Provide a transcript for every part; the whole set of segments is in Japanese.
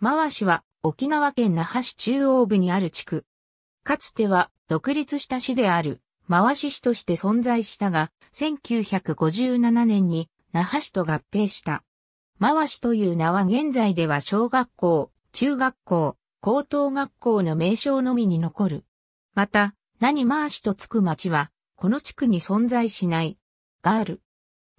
わしは沖縄県那覇市中央部にある地区。かつては独立した市であるわし市として存在したが、1957年に那覇市と合併した。わしという名は現在では小学校、中学校、高等学校の名称のみに残る。また、何わしとつく町は、この地区に存在しない、がある。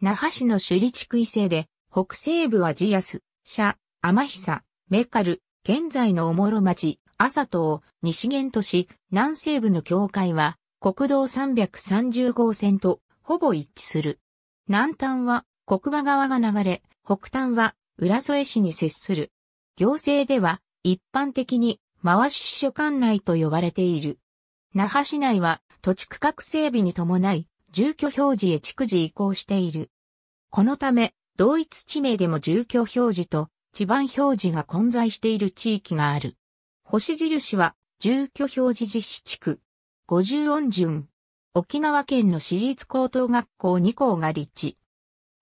那覇市の首里地区異性で、北西部はジアス、社、天久、メカル、現在のおもろ町、朝を西限都市、南西部の境界は、国道330号線とほぼ一致する。南端は国馬川が流れ、北端は浦添市に接する。行政では一般的に回し支所管内と呼ばれている。那覇市内は土地区画整備に伴い、住居表示へ逐次移行している。このため、同一地名でも住居表示と地盤表示が混在している地域がある。星印は、住居表示実施地区。五十音順。沖縄県の私立高等学校2校が立地。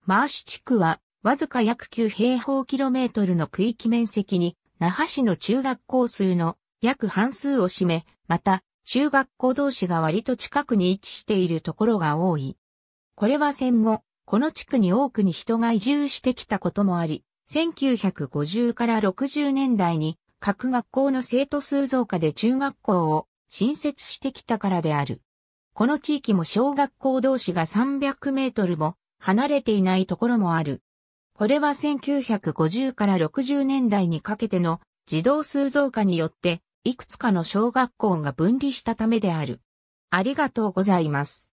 マーシ地区は、わずか約9平方キロメートルの区域面積に、那覇市の中学校数の約半数を占め、また、中学校同士が割と近くに位置しているところが多い。これは戦後、この地区に多くに人が移住してきたこともあり、1950から60年代に各学校の生徒数増加で中学校を新設してきたからである。この地域も小学校同士が300メートルも離れていないところもある。これは1950から60年代にかけての児童数増加によっていくつかの小学校が分離したためである。ありがとうございます。